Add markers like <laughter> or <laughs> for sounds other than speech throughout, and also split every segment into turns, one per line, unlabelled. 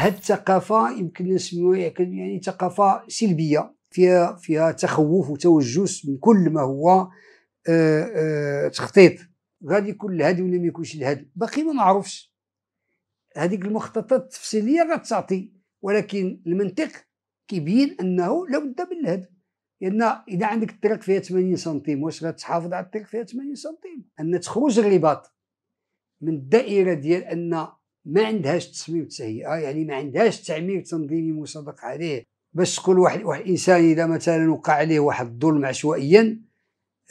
هذه الثقافه يمكن نسميوها يعني ثقافه سلبيه فيها فيها تخوف وتوجس من كل ما هو آه، آه، تخطيط غادي يكون الهادي ولا ما يكونش الهادي باقي ما نعرفش هذيك المخططات التفصيليه غتعطي ولكن المنطق كيبين انه لابد من الهدم لان اذا عندك الطريق فيها 80 سنتيم واش غتحافظ على الطريق فيها 80 سنتيم ان تخرج الرباط من الدائره ديال ان ما عندهاش تصميم تهيئه آه، يعني ما عندهاش تعميم تنظيمي مسبق عليه باش تقول واحد واحد الانسان اذا مثلا وقع عليه واحد الظلم عشوائيا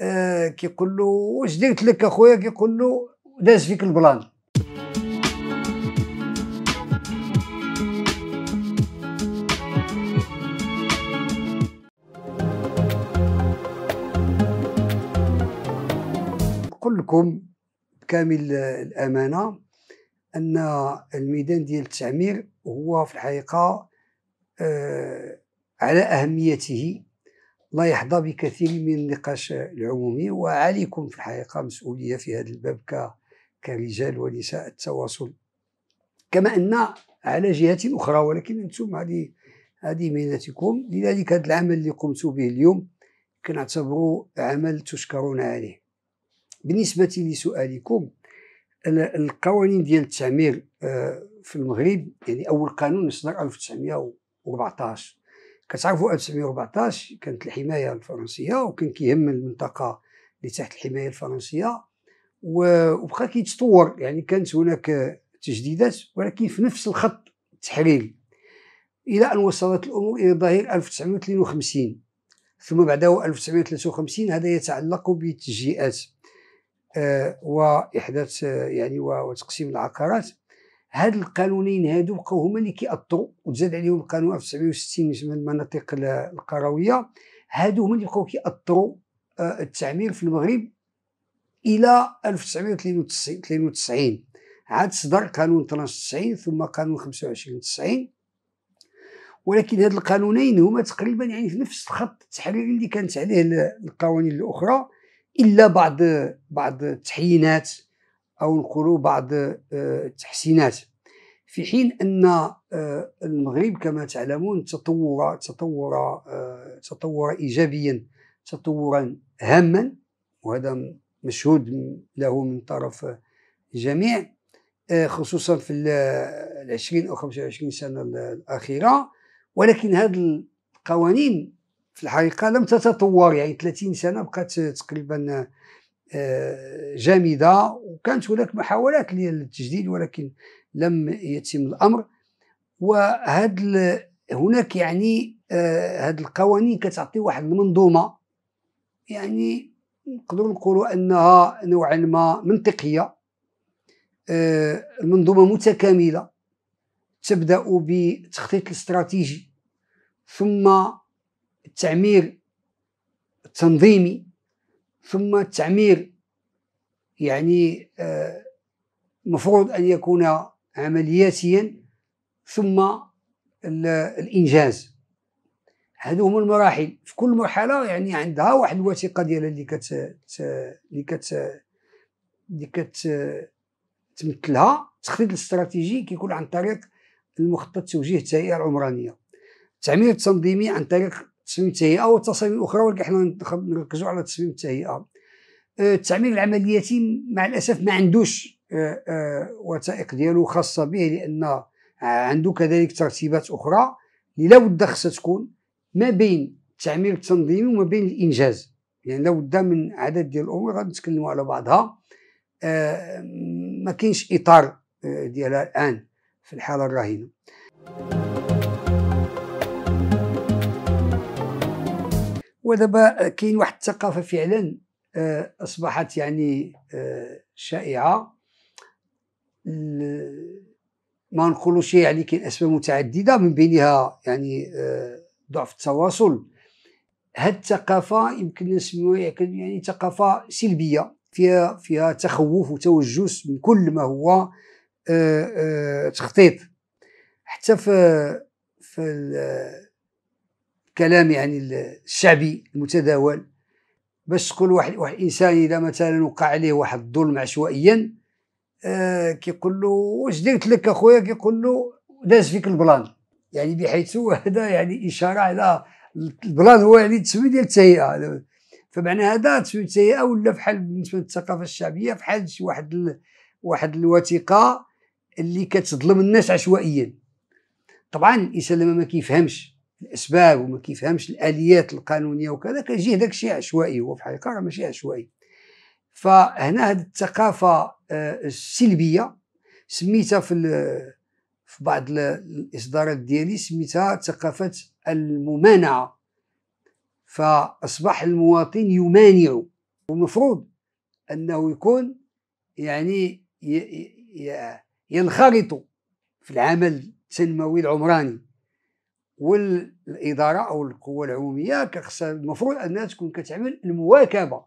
آه كيقول له واش درت لك اخويا كيقول له داز فيك البلان نقول لكم بكامل الامانه ان الميدان ديال التعمير هو في الحقيقه آه على اهميته لا يحظى بكثير من النقاش العمومي وعليكم في الحقيقه مسؤوليه في هذا الباب كرجال ونساء التواصل كما ان على جهه اخرى ولكن انتم هذه هذه مهنتكم لذلك هذا العمل اللي قمت به اليوم كنعتبره عمل تشكرون عليه بالنسبه لسؤالكم القوانين ديال التعمير آه، في المغرب يعني اول قانون صدر 1914 كتعرفوا 1914 كانت الحمايه الفرنسيه وكان كيهم المنطقه اللي تحت الحمايه الفرنسيه وبقى كيتطور يعني كانت هناك تجديدات ولكن في نفس الخط التحرير الى ان وصلت الامور الى ظهير 1952 ثم بعده 1953 هذا يتعلق بالتجيئات آه، واحداث آه، يعني وتقسيم العقارات هاد القانونين هادو بقاو هما اللي كيأثروا وتزاد عليهم القانون 1960 من المناطق القرويه هادو هما اللي بقاو كيأثروا آه، التعمير في المغرب الى 1992 عاد صدر قانون 93 ثم قانون 25 90 ولكن هاد القانونين هما تقريبا يعني في نفس الخط التحريري اللي كانت عليه القوانين الاخرى الا بعض بعض التحيينات او نقولوا بعض آه، التحسينات في حين ان آه، المغرب كما تعلمون تطور تطور آه، تطور ايجابيا تطورا هاما وهذا مشهود له من طرف الجميع خصوصا في ال 20 او 25 سنه الاخيره ولكن هذه القوانين في الحقيقه لم تتطور يعني 30 سنه بقات تقريبا آه، جامده وكانت هناك محاولات للتجديد ولكن لم يتم الامر وهاد هناك يعني آه، هاد القوانين كتعطي واحد المنظومه يعني نقدروا نقولوا انها نوعا ما منطقيه آه، المنظومه متكامله تبدا بتخطيط الاستراتيجي ثم التعمير التنظيمي ثم التعمير يعني آه، مفروض أن يكون عملياتيا ثم الإنجاز هذو هما المراحل في كل مرحلة يعني عندها واحد الوثيقة ديالها اللي كت اللي كت اللي كتمثلها التخطيط الاستراتيجي كيكون عن طريق المخطط التوجيه التهيئة العمرانية التعمير التنظيمي عن طريق تصميم التهيئه والتصاميم الاخرى ولكن احنا نركزوا على تصميم التهيئه أه، التعميم العملياتي مع الاسف ما عندوش أه، أه، وثائق ديالو خاصه به لان عنده كذلك ترتيبات اخرى اللي لابد خصها تكون ما بين التعميم التنظيمي وما بين الانجاز يعني لابد من عدد ديال الامور غادي نتكلموا على بعضها ما كاينش اطار ديالها الان في الحاله الراهنه ودابا كاين واحد الثقافه فعلا آه، اصبحت يعني آه، شائعه ما نقولوش يعني كاين اسباب متعدده من بينها يعني آه، ضعف التواصل هاد الثقافه يمكن نسميوها يعني, يعني ثقافه سلبيه فيها فيها تخوف وتوجس من كل ما هو تخطيط حتى في في كلام يعني الشعبي المتداول باش تقول واحد واحد الانسان اذا مثلا وقع عليه واحد الظلم عشوائيا آه كيقول له واش درت لك اخويا كيقول له داز فيك البلان يعني بحيث هذا يعني اشاره على البلان هو يعني التسميه ديال التهيئه فمعنى هذا تسميه التهيئه ولا بحال بالنسبه للثقافه الشعبيه بحال شي واحد ال... واحد الوثيقه اللي كتظلم الناس عشوائيا طبعا الانسان لما ما كيفهمش الاسباب وما كيفهمش الاليات القانونيه وكذا كيجي هذاك الشيء عشوائي هو في الحقيقه راه ماشي عشوائي فهنا هذه الثقافه آه، السلبيه سميتها في في بعض الاصدارات ديالي سميتها ثقافه الممانعه فاصبح المواطن يمانع والمفروض انه يكون يعني ينخرط في العمل التنموي العمراني والاداره او القوه العموميه كخصها المفروض انها تكون كتعمل المواكبه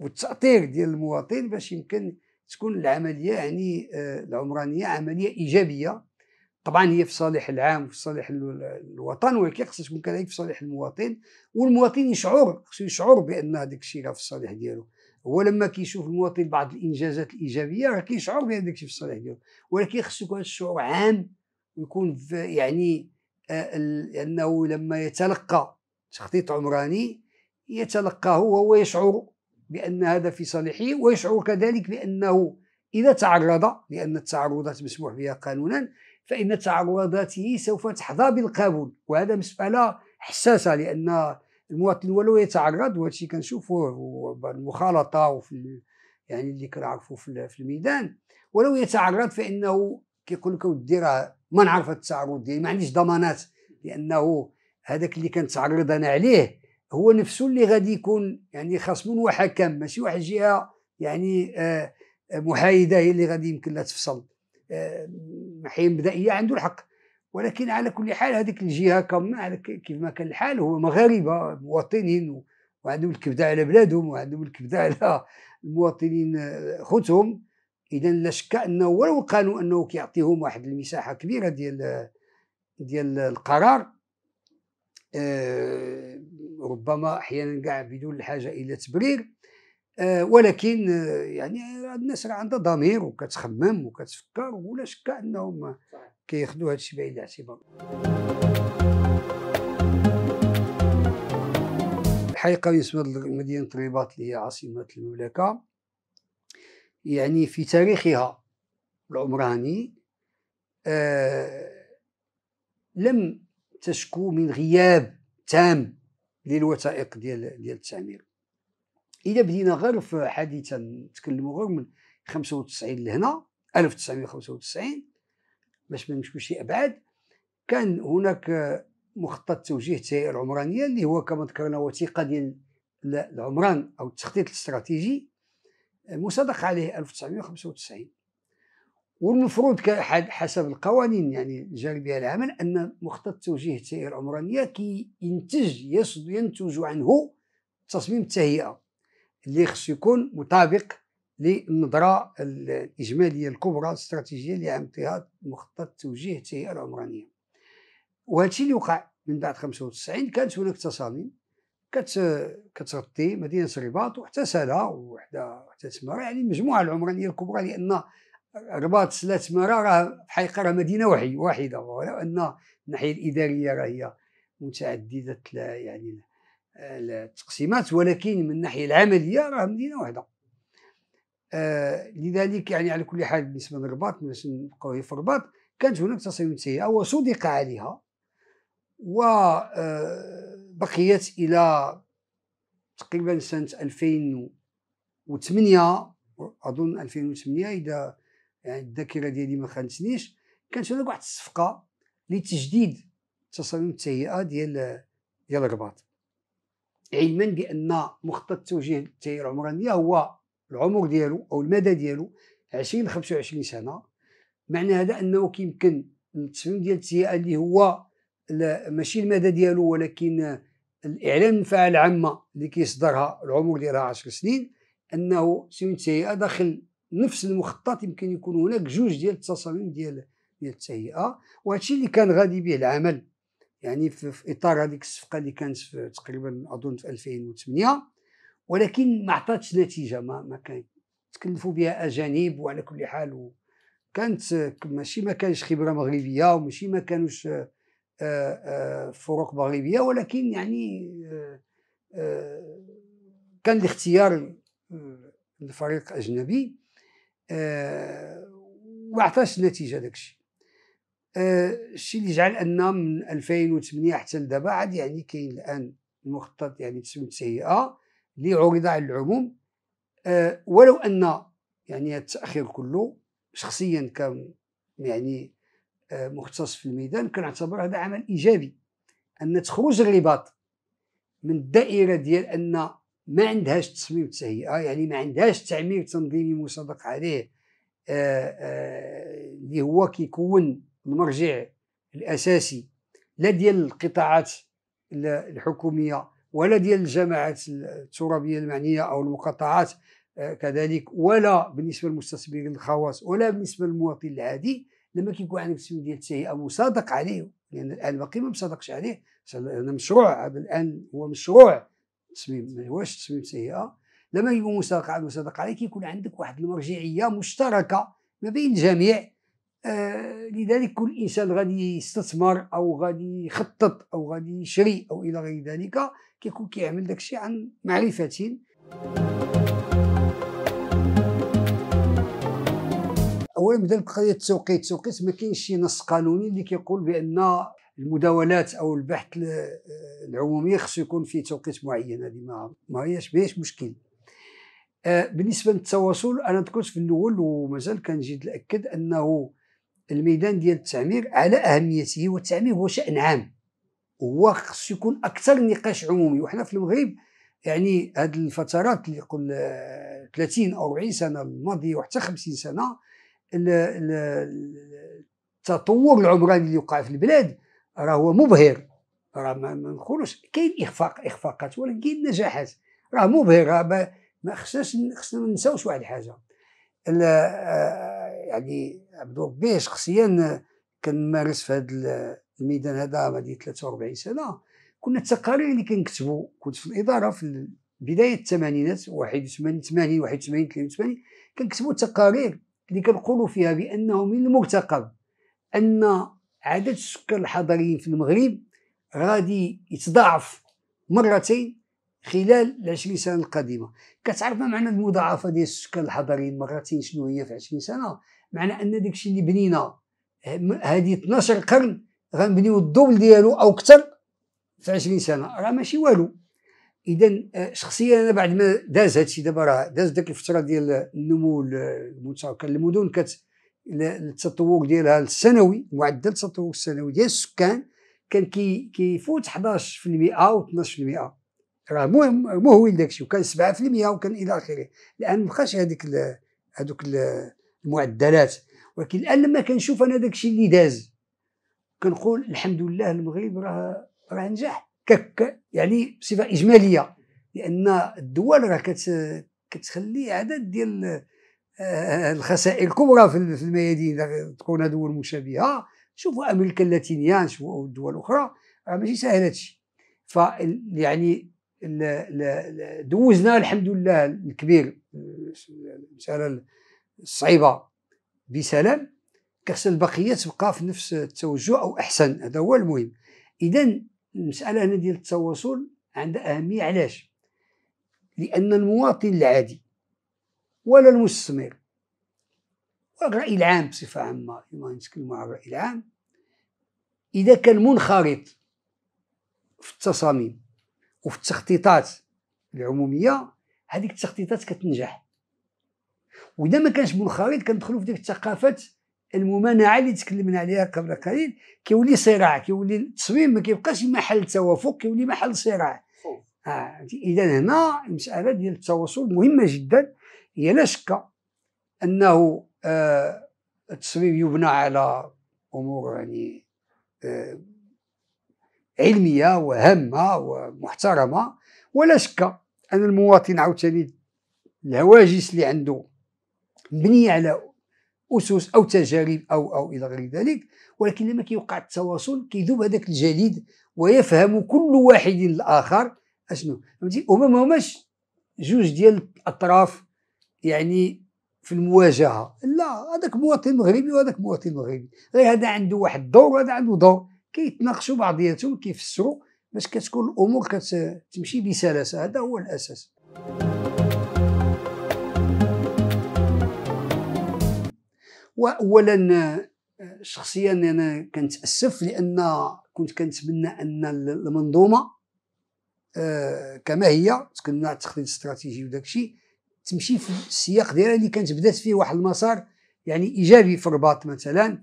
والتاطير ديال المواطن باش يمكن تكون العمليه يعني آه، العمرانيه عمليه ايجابيه طبعا هي في صالح العام وفي صالح الوطن ولكن خصها تكون كذلك في صالح المواطن والمواطن يشعر خصو يشعر بان هذاك الشيء راه في الصالح ديالو هو لما كيشوف المواطن بعض الانجازات الايجابيه راه كيشعر بان داك الشيء في الصالح ديالو ولكن خصو يكون الشعور عام ويكون يعني لأنه لما يتلقى تخطيط عمراني يتلقاه وهو يشعر بأن هذا في صالحه ويشعر كذلك بأنه إذا تعرض لأن التعرضات مسموح بها قانونا فإن تعرضاته سوف تحظى بالقبول وهذا مسألة حساسة لأن المواطن ولو يتعرض وهذا الشيء كنشوفوه المخالطة وفي يعني اللي كنعرفوا في الميدان ولو يتعرض فإنه كيقول لك ودي راه ما نعرف التعرض ديالي ما عنديش ضمانات لانه هذاك اللي كنتعرض انا عليه هو نفسه اللي غادي يكون يعني خصم وحكم ماشي واحد جهه يعني آه، آه، محايده هي اللي غادي يمكن لها تفصل آه، حين بدائيه عنده الحق ولكن على كل حال هذيك الجهه كما كيف ما كان الحال هو مغاربه مواطنين وعندهم الكبده على بلادهم وعندهم الكبده على المواطنين <laughs> خوتهم اذا لا شك انه ولو قالوا انه كيعطيهم واحد المساحه كبيره ديال ديال القرار آه ربما احيانا كاع بدون الحاجه الى تبرير آه ولكن آه، يعني الناس راه عندها ضمير وكتخمم وكتفكر ولا شك انهم كياخذوا هذا الشيء بعين الاعتبار الحقيقه بالنسبه لمدينه الرباط اللي هي عاصمه المملكه يعني في تاريخها العمراني آه، لم تشكو من غياب تام للوثائق ديال ديال التعمير اذا بدينا غير في حديثا نتكلموا غير من 95 لهنا 1995 باش ما نمشيوش شي ابعاد كان هناك مخطط توجيه التهيئه العمرانيه اللي هو كما ذكرنا وثيقه ديال العمران او التخطيط الاستراتيجي مصادق عليه 1995 والمفروض حسب القوانين يعني الجانبيه العمل ان مخطط توجيه التهيئه العمرانيه كينتج ينتج عنه تصميم التهيئه اللي خصو يكون مطابق للنظره الاجماليه الكبرى الاستراتيجيه اللي عملتها مخطط توجيه التهيئه العمرانيه وهذا الشيء اللي وقع من بعد 95 كانت هناك تصاميم كتغطي مدينه الرباط وحتى سلا وحتى حتى تماره يعني المجموعه العمرانيه الكبرى لان الرباط سلا تماره راه بحال راه مدينه واحده ولو ان الناحيه الاداريه راه هي متعدده يعني التقسيمات ولكن من الناحيه العمليه راه مدينه واحده آه، لذلك يعني على كل حال بالنسبه للرباط باش نبقاو في الرباط كانت هناك تصميم سيئه وصدق عليها و آه بقيت الى تقريبا سنه 2008 اظن 2008 اذا يعني الذاكره ديالي ما خانتنيش كانت هناك واحد الصفقه لتجديد تصاميم التهيئه ديال ديال الرباط علما بان مخطط توجيه التهيئه العمرانيه هو العمر ديالو او المدى ديالو 20 25 سنه معنى هذا انه كيمكن التصميم ديال التهيئه اللي هو ماشي المدى ديالو ولكن الاعلان الفئه العامه اللي كيصدرها العمر ديالها 10 سنين انه سيون التهيئه داخل نفس المخطط يمكن يكون هناك جوج ديال التصاميم ديال ديال التهيئه وهذا الشيء اللي كان غادي به العمل يعني في, في اطار هذيك الصفقه اللي كانت في تقريبا اظن في 2008 ولكن ما عطاتش نتيجه ما ما كان تكلفوا بها اجانب وعلى كل حال كانت ماشي ما كانش خبره مغربيه وماشي ما كانوش آه، آه، فروق مغربيه ولكن يعني آه، كان الاختيار لفريق اجنبي وعطاش نتيجه داكشي الشيء اللي جعل ان من 2008 حتى لدابا عاد يعني كاين الان مخطط يعني تسمى التهيئه اللي عرض على العموم ولو ان يعني التاخير كله شخصيا كان يعني مختص في الميدان كنعتبر هذا عمل ايجابي ان تخرج الرباط من الدائره ديال ان ما عندهاش تصميم تهيئه يعني ما عندهاش تعمير تنظيمي مسبق عليه آه، آه، اللي هو كيكون المرجع الاساسي لا ديال القطاعات الحكوميه ولا ديال الجماعات الترابيه المعنيه او المقاطعات آه، كذلك ولا بالنسبه للمستثمرين الخواص ولا بالنسبه للمواطن العادي لما كيكون عندك السيو ديال التهيئه مصادق عليه لان يعني الان باقي ما مصادقش عليه انا مشروع الان هو مشروع تصميم ما هوش تصميم تهيئه آه. لما يكون مصادق على مصادق عليه كيكون عندك واحد المرجعيه مشتركه ما بين الجميع آه لذلك كل انسان غادي يستثمر او غادي يخطط او غادي يشري او الى غير ذلك كيكون كيعمل داكشي عن معرفه اولا بدا بقضيه التوقيت التوقيت ما كاينش شي نص قانوني اللي كيقول بان المداولات او البحث العمومي خصو يكون في توقيت معين هذه ما ما هيش بهاش مشكل آه، بالنسبه للتواصل انا ذكرت في الاول ومازال كنجد ناكد انه الميدان ديال التعمير على اهميته والتعمير هو شان عام هو خصو يكون اكثر نقاش عمومي وحنا في المغرب يعني هذه الفترات اللي قل 30 او 40 سنه الماضيه وحتى 50 سنه التطور العمراني اللي وقع في البلاد راه هو مبهر راه ما نقولوش كاين اخفاق اخفاقات ولكن كاين نجاحات راه مبهر راه ما خصناش خصنا ما ننساوش واحد الحاجه آه، يعني عبد ربي شخصيا كنمارس في هذا الميدان هذا هذه 43 سنه كنا التقارير اللي كنكتبوا كنت في الاداره في بدايه الثمانينات 81 80 81 83 كنكتبوا تقارير اللي كنقولوا فيها بانه من المرتقب ان عدد السكان الحضريين في المغرب غادي يتضاعف مرتين خلال العشرين سنه القادمه كتعرف ما معنى المضاعفه ديال السكان الحضريين مرتين شنو هي في عشرين سنه معنى ان داكشي اللي بنينا هذه 12 قرن غنبنيو الدوبل ديالو او اكثر في 20 سنه راه ماشي والو اذا آه، شخصيا انا بعد ما داز هادشي دابا راه داز ديك الفتره ديال النمو المتسارع المدن كت التطور ديالها السنوي معدل التطور السنوي ديال السكان كان كي كيفوت 11% و 12% راه مهم مهول داكشي وكان 7% وكان الى اخره الان مابقاش هذيك هذوك المعدلات ولكن الان لما كنشوف انا داكشي اللي داز كنقول الحمد لله المغرب راه راه نجح كك يعني بصفه اجماليه لان الدول راه كتخلي عدد ديال آه، الخسائر الكبرى في الميادين تكون دول مشابهه شوفوا امريكا اللاتينيه شوفوا دول اخرى راه ماشي هذا الشيء ف يعني دوزنا الحمد لله الكبير المساله الصعيبه بسلام كخص البقيه تبقى في نفس التوجه او احسن هذا هو المهم اذا المساله هنا ديال التواصل عندها اهميه علاش لان المواطن العادي ولا المستثمر والراي العام بصفه عامه بما نتكلموا عن الراي العام اذا كان منخرط في التصاميم وفي التخطيطات العموميه هذيك التخطيطات كتنجح واذا ما كانش منخرط كندخلوا في ديك الثقافات الممانعه اللي تكلمنا عليها قبل قليل كيولي صراع كيولي التصميم ما كيبقاش محل توافق كيولي محل صراع آه. اذا هنا المساله ديال التواصل مهمه جدا هي لا شك انه آه التصميم يبنى على امور يعني آه علميه وهامه ومحترمه ولا شك ان المواطن عاوتاني الهواجس اللي عنده مبنيه على اسس او تجارب او او الى غير ذلك ولكن لما كيوقع التواصل كيذوب هذاك الجليد ويفهم كل واحد الاخر اشنو فهمتي هما ماهماش هماش جوج ديال الاطراف يعني في المواجهه لا هذاك مواطن مغربي وهذاك مواطن مغربي غير هذا عنده واحد الدور وهذا عنده دور كيتناقشوا بعضياتهم كيفسروا باش كتكون الامور كتمشي بسلاسه هذا هو الاساس واولا آه، شخصيا انا كنتاسف لان كنت كنتمنى ان المنظومه آه، كما هي تكلمنا على التخطيط الاستراتيجي وداك الشيء تمشي في السياق ديالها اللي كانت بدات فيه واحد المسار يعني ايجابي في الرباط مثلا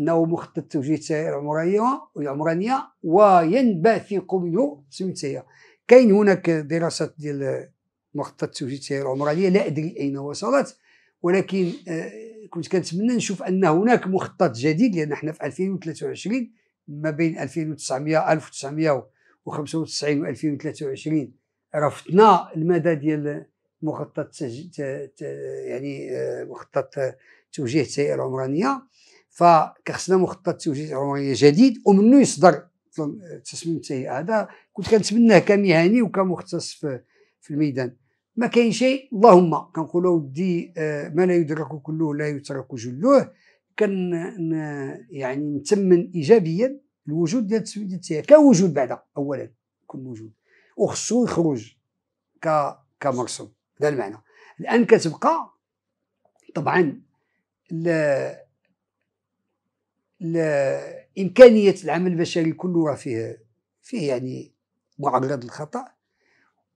انه مخطط توجيه التيار العمرانيه العمرانيه وينبثق منه سميتها كاين هناك دراسات ديال مخطط توجيه التيار العمرانيه لا ادري اين وصلت ولكن آه، كنت كنتمنى نشوف ان هناك مخطط جديد لان احنا في 2023 ما بين 2900 1995 و 2023 رفضنا المدى ديال مخطط يعني آه، مخطط توجيه السيئه العمرانيه فخصنا مخطط توجيه عمرانيه جديد ومنه يصدر التصميم السيئه هذا كنت كنتمناه كمهني وكمختص في الميدان ما كاين شيء اللهم كنقولوا ودي آه، ما لا يدرك كله لا يترك جله كن يعني نتمن ايجابيا الوجود ديال التسويد التاعي كوجود بعدا اولا كل موجود وخصو يخرج ك كمرسوم هذا المعنى الان كتبقى طبعا ل... ل... امكانيه العمل البشري كله راه فيه فيه يعني معرض للخطا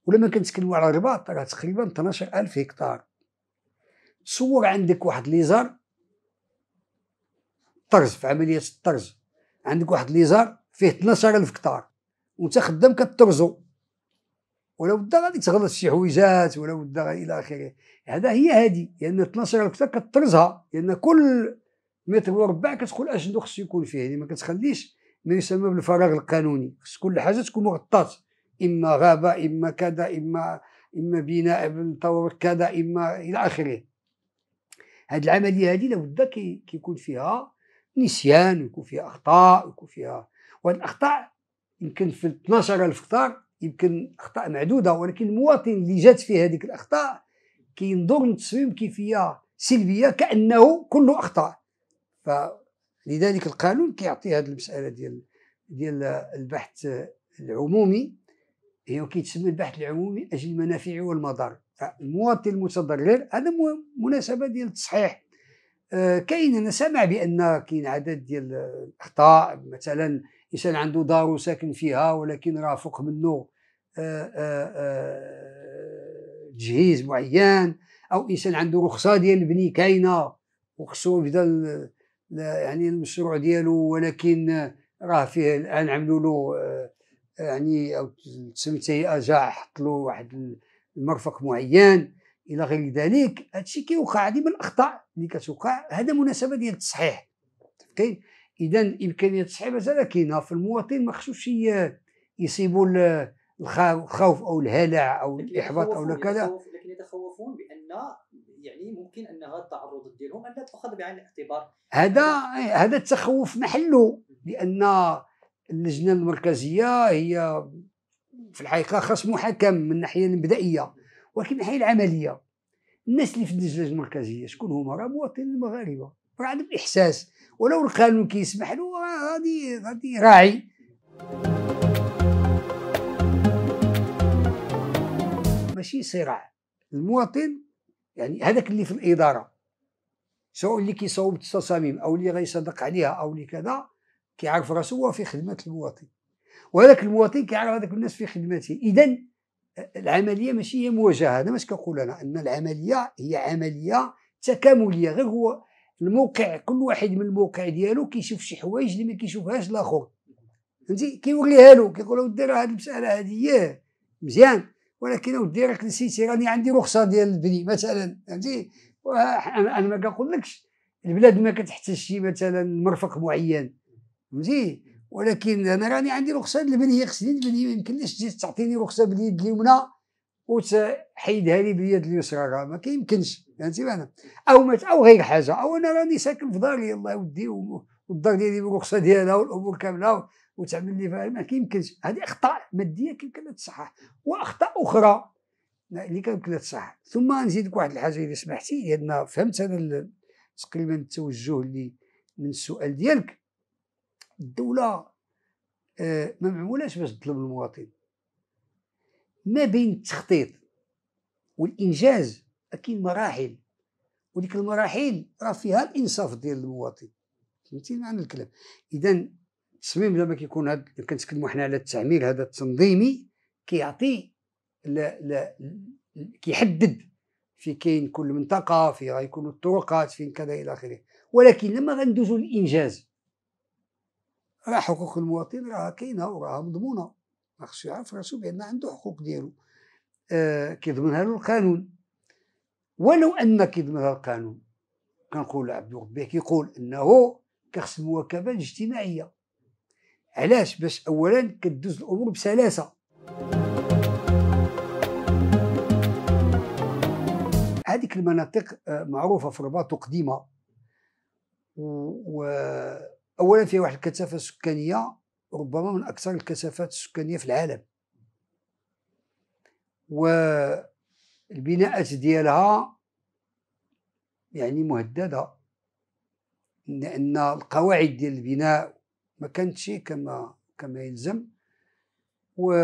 ولما كنتكلموا على الرباط راه تقريبا 12000 هكتار تصور عندك واحد ليزر طرز في عمليه الطرز عندك واحد ليزر فيه 12000 هكتار وانت خدام كترزو ولا ودا غادي تغلط شي حويجات ولا ودا الى اخره هذا هي هذه لان 12000 هكتار كترزها لان كل متر مربع كتقول اشنو خصو يكون فيه يعني ما كتخليش ما يسمى بالفراغ القانوني خص كل حاجه تكون مغطاه إما غابة إما كذا إما إما بناء طور كذا إما إلى آخره هذه العملية هذه لابد كيكون فيها نسيان ويكون فيها أخطاء ويكون فيها والاخطاء الأخطاء يمكن في 12000 هكتار يمكن أخطاء معدودة ولكن المواطن اللي جات فيه هذيك الأخطاء كينظر للتصميم كيفية سلبية كأنه كله أخطاء فلذلك القانون كيعطي هذه المسألة ديال ديال البحث العمومي هي إيه، كيتسمى البحث العمومي اجل المنافع والمضار فالمواطن المتضرر هذا مناسبه ديال التصحيح آه، كاين انا سامع بان كاين عدد ديال الاخطاء مثلا انسان عنده دار وساكن فيها ولكن راه فوق منه تجهيز آه، آه، معين او انسان عنده رخصه ديال البني كاينه وخصو يبدا يعني المشروع ديالو ولكن راه فيه الان عملوا له يعني او سميتيه جا حط له واحد المرفق معين الى غير ذلك هادشي كيوقع هذه من الاخطاء اللي كتوقع هذا مناسبه ديال التصحيح كاين اذا امكانيه التصحيح مازال كاينه في المواطن ما خصوش يصيبوا الخوف او الهلع او الاحباط او كذا لكن يتخوفون بان يعني ممكن ان هذا التعرض ديالهم ان تؤخذ بعين الاعتبار هذا هذا التخوف محله لان اللجنه المركزيه هي في الحقيقه خاص محاكم من الناحيه المبدئيه ولكن من الناحيه العمليه الناس اللي في اللجنه المركزيه شكون هما راه مواطنين المغاربه راه عندهم احساس ولو القانون كيسمح له غادي غادي يراعي ماشي صراع المواطن يعني هذاك اللي في الاداره سواء اللي كيصوب التصاميم او اللي غيصدق عليها او اللي كذا كيعرف راسو هو في خدمه المواطن وهذاك المواطن كيعرف هذاك الناس في خدمته اذا العمليه ماشي هي مواجهه هذا ما كنقول انا ان العمليه هي عمليه تكامليه غير هو الموقع كل واحد من الموقع ديالو كيشوف شي حوايج اللي ما كيشوفهاش الاخر فهمتي كيوريها له كيقول له دير هذه المساله هذه مزيان ولكن اودي راك نسيتي راني عندي رخصه ديال البني مثلا فهمتي انا ما كنقولكش البلاد ما كتحتاجش مثلا مرفق معين فهمتي ولكن انا راني عندي رخصه البنيه خصني البنيه ما يمكنليش تجي تعطيني رخصه باليد اليمنى وتحيدها لي باليد اليسرى راه ما كيمكنش فهمتي معنا او او غير حاجه او انا راني ساكن في داري الله يودي والدار ديالي بالرخصه ديالها والامور كامله وتعمل لي فيها ما كيمكنش هذه اخطاء ماديه كيمكن تصحح واخطاء اخرى اللي كيمكن تصحح ثم نزيدك واحد الحاجه اذا سمحتي لان فهمت انا تقريبا التوجه اللي من السؤال ديالك الدوله آه، ما معمولاش باش تظلم المواطن ما بين التخطيط والانجاز كاين مراحل وديك المراحل راه فيها الانصاف ديال المواطن فهمتي معنى الكلام اذا التصميم لما كيكون هاد كنتكلموا حنا على التعمير هذا التنظيمي كيعطي لا لا كيحدد في كاين كل منطقه في غيكونوا الطرقات فين كذا الى اخره ولكن لما غندوزوا للانجاز راه حقوق المواطن راه كاينه وراها مضمونه ما خصو يعرف راسو بان عنده حقوق ديالو آه كيضمنها له القانون ولو ان كيضمنها القانون كنقول عبد ربي كيقول انه كخص المواكبه الاجتماعيه علاش باش اولا كدوز الامور بسلاسه هذيك المناطق آه، معروفه في الرباط قديمه و اولا فيها واحد الكثافه السكانيه ربما من اكثر الكثافات السكانيه في العالم والبناءات ديالها يعني مهدده لان القواعد ديال البناء ما كانتش كما كما يلزم و...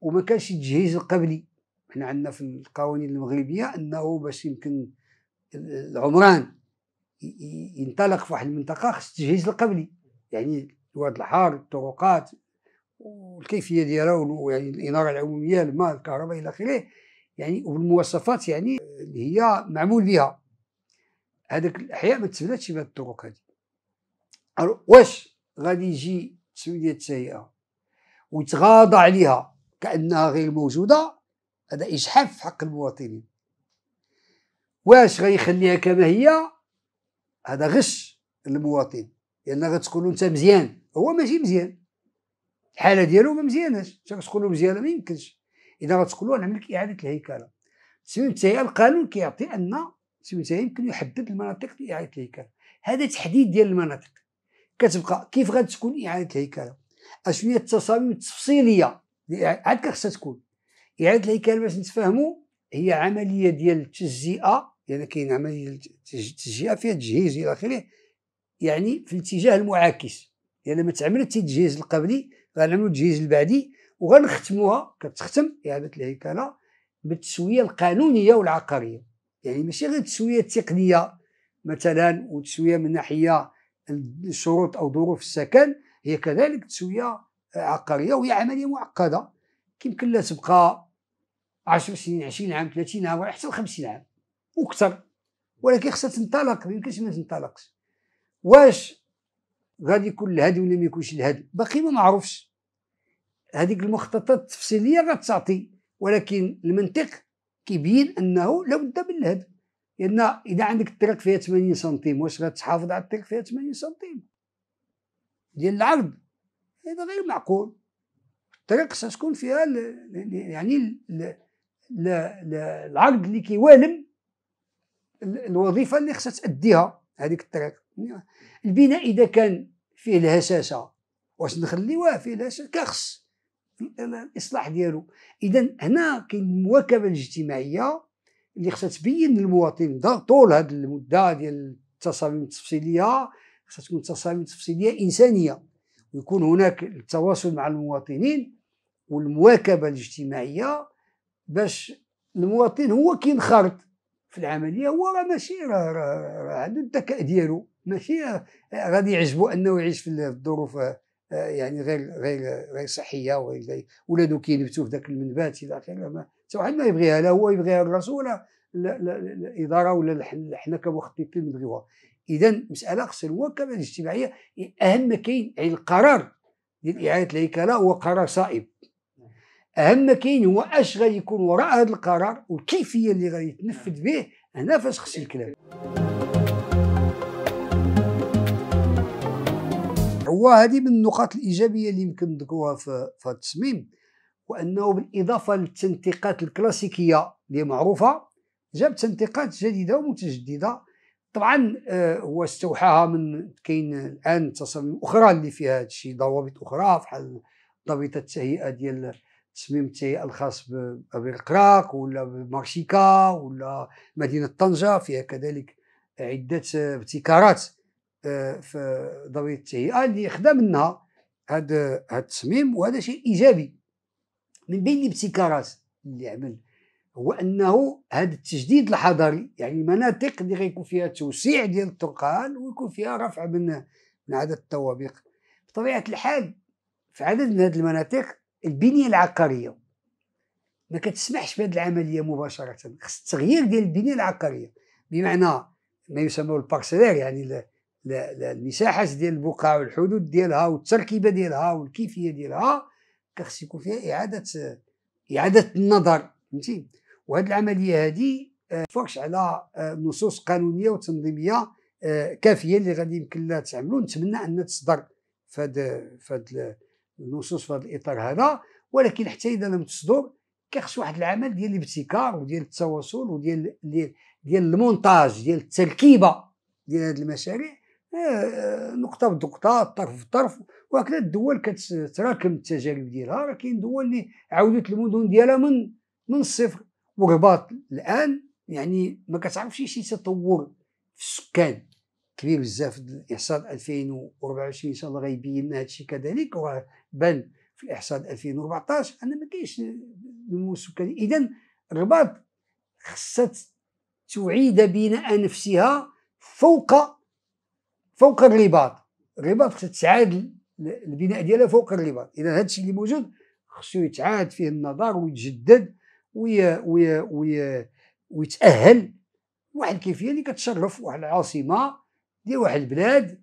وما كانش التجهيز القبلي حنا عندنا في القوانين المغربيه انه باش يمكن العمران ينطلق في واحد المنطقه خص التجهيز القبلي يعني الواد الحار الطرقات والكيفيه ديالها يعني الاناره العموميه الماء الكهرباء الى اخره يعني والمواصفات يعني اللي هي معمول بها هذاك الاحياء ما تسبلاتش بهذه الطرق هذه واش غادي يجي تسويديه التهيئه ويتغاضى عليها كانها غير موجوده هذا اجحاف في حق المواطنين واش غيخليها كما هي هذا غش المواطن لان يعني غتقولوا انت مزيان هو ماشي مزيان الحاله ديالو ما مزياناش انت غتقولوا مزيانه ما يمكنش اذا غتقولوا نعمل لك اعاده الهيكله التسويه التهيئه القانون كيعطي ان التسويه التهيئه يمكن يحدد المناطق اعاده الهيكله هذا تحديد ديال المناطق كتبقى كيف غتكون اعاده الهيكله اشنو هي التصاميم التفصيليه عاد كخصها تكون اعاده الهيكله باش نتفاهموا هي عمليه ديال التجزئه يعني كاين عمليه تشجيع فيها تجهيز الى اخره يعني في الاتجاه المعاكس يعني ما تعملت التجهيز القبلي غنعملوا التجهيز البعدي وغنختموها كتختم اعاده الهيكله بالتسويه القانونيه والعقاريه يعني ماشي غير التسويه التقنيه مثلا وتسويه من ناحيه الشروط او ظروف السكن هي كذلك تسويه عقاريه وهي عمليه معقده يمكن لها تبقى 10 سنين 20 عام 30 عام حتى 50 عام وكثر ولكن خصها تنطلق ما يمكنش ما تنطلقش واش غادي يكون الهادي ولا ما يكونش الهادي باقي ما معروفش هذيك المخططات التفصيليه غتعطي ولكن المنطق كيبين انه لابد من الهد لان اذا عندك الطريق فيها 80 سنتيم واش غتحافظ على الطريق فيها 80 سنتيم ديال العرض هذا غير معقول الطريق خصها تكون فيها يعني العرض اللي كيوالم الوظيفه اللي خصها تاديها هذيك الطريق البناء اذا كان فيه الهشاشه واش نخليوه فيه الهشاشه كخص الاصلاح ديالو اذا هنا كاين المواكبه الاجتماعيه اللي خصها تبين للمواطن طول هذه المده ديال التصاميم التفصيليه خصها تكون تصاميم تفصيليه انسانيه ويكون هناك التواصل مع المواطنين والمواكبه الاجتماعيه باش المواطن هو كينخرط في العمليه هو راه ماشي راه عنده الذكاء ديالو ماشي آه، غادي يعجبو انه يعيش في الظروف آه، آه، يعني غير غير غير صحيه ولادو كينبتوا في ذاك المنبات الى اخره حتى واحد ما يبغيها لا هو يبغيها لراسو ولا الاداره ولا حنا كمخططين نبغيوها اذا مساله خص المواكبه الاجتماعيه اهم ما كاين يعني القرار ديال اعاده الهيكله هو قرار صائب اهم ما كاين هو اش غادي يكون وراء هذا القرار والكيفيه اللي غادي يتنفذ به هنا فاش خصي الكلام هو هذه من النقاط الايجابيه اللي يمكن نذكروها في هذا التصميم وانه بالاضافه للتنتيقات الكلاسيكيه اللي معروفه جاب تنتيقات جديده ومتجدده طبعا آه، هو استوحاها من كاين الان تصاميم اخرى اللي فيها هذا الشيء ضوابط اخرى بحال ضابطه التهيئه ديال التصميم التهيئه الخاص القراق ولا بمارشيكا ولا مدينه طنجه فيها كذلك عده آه، ابتكارات آه، في ضوء التهيئه اللي خدا منها هذا هذا التصميم وهذا شيء ايجابي من بين الابتكارات اللي عمل هو انه هذا التجديد الحضري يعني مناطق اللي غيكون فيها توسيع ديال الطرقان ويكون فيها رفع من من عدد الطوابق بطبيعه الحال في عدد من هذه المناطق البنيه العقاريه ما كتسمحش بهذه العمليه مباشره خص التغيير ديال البنيه العقاريه بمعنى ما يسمى البارسيلير يعني ل... ل... ل... المساحات ديال البقاع والحدود ديالها والتركيبه ديالها والكيفيه ديالها كخص يكون فيها اعاده اعاده النظر فهمتي وهذه العمليه هذه آه، فوقش على آه، نصوص قانونيه وتنظيميه آه، كافيه اللي غادي يمكن لها تعملوا نتمنى انها تصدر في فهاد النصوص في هذا الاطار هذا ولكن حتى اذا لم تصدر كيخص واحد العمل ديال الابتكار وديال التواصل وديال ديال, ديال المونتاج ديال التركيبه ديال هذه المشاريع آه، آه، نقطه بنقطه طرف بطرف وهكذا الدول كتراكم التجارب ديالها راه كاين دول اللي عاودت المدن ديالها من من الصفر ورباط الان يعني ما كتعرفش شي تطور في السكان كبير بزاف الاحصاء 2024 ان شاء الله غيبين هذا الشيء كذلك وبان في الاحصاء 2014 ان ما كاينش نمو سكاني اذا الرباط خصها تعيد بناء نفسها فوق فوق الرباط الرباط خصها تعاد البناء ديالها فوق الرباط اذا هذا الشيء اللي موجود خصو يتعاد فيه النظر ويتجدد وي وي وي ويتاهل واحد الكيفيه اللي كتشرف واحد العاصمه ديال واحد البلاد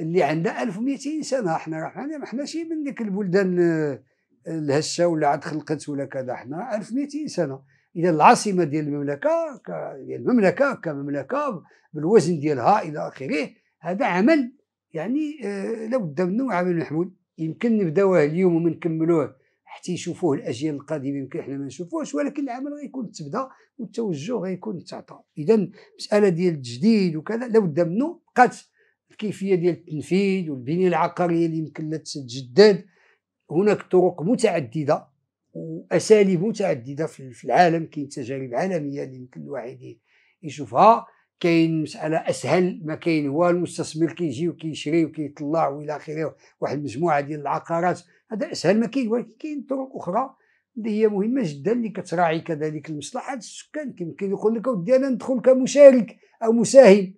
اللي عندها 1200 سنه احنا راه ما حناش من ديك البلدان آه، الهشه ولا عاد خلقت ولا كذا حنا 1200 سنه اذا العاصمه ديال المملكه ك... ديال المملكه كمملكه بالوزن ديالها الى اخره هذا عمل يعني آه لابد منه عمل محمود يمكن نبداوه اليوم ونكملوه حتى يشوفوه الاجيال القادمه يمكن احنا ما نشوفوهش ولكن العمل غيكون تبدا والتوجه غيكون تعطى اذا المساله ديال التجديد وكذا لابد منه بقات الكيفيه ديال التنفيذ والبنيه العقاريه اللي يمكن لها تتجدد هناك طرق متعدده واساليب متعدده في العالم كاين تجارب عالميه اللي يمكن الواحد يشوفها كاين مساله اسهل ما كاين هو المستثمر كيجي وكيشري وكيطلع والى اخره واحد المجموعه ديال العقارات هذا اسهل ما كاين ولكن كاين طرق اخرى اللي هي مهمه جدا اللي كتراعي كذلك المصلحه السكان كيمكن يقول لك اودي انا ندخل كمشارك او مساهم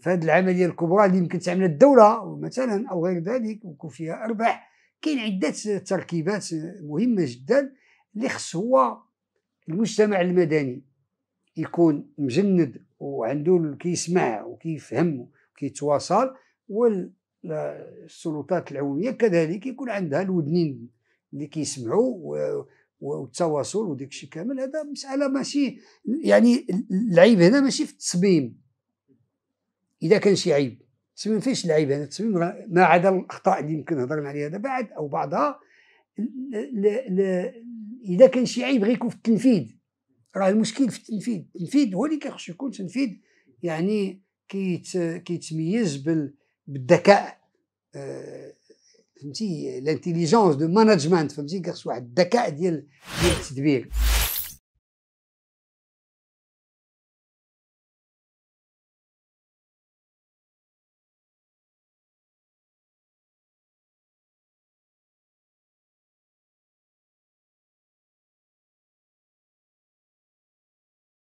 في هذه العمليه الكبرى اللي يمكن تعملها الدوله مثلا او غير ذلك ويكون فيها ارباح كاين عده تركيبات مهمه جدا اللي خص هو المجتمع المدني يكون مجند وعنده كيسمع وكيفهم وكيتواصل وال السلطات العموميه كذلك يكون عندها الودنين اللي كيسمعوا والتواصل وديك الشيء كامل هذا مساله ماشي يعني العيب هنا ماشي في التصميم اذا كان شي عيب التصميم فيش العيب هنا التصميم ما عدا الاخطاء اللي يمكن هضرنا عليها دابا بعد او بعضها اذا كان شي عيب غيكون في التنفيذ راه المشكل في التنفيذ التنفيذ هو اللي كيخصو يكون تنفيذ يعني كيتميز بال بالذكاء آه، فهمتي لانتيليجونس دو مانجمنت فهمتي كخص واحد الذكاء ديال التدبير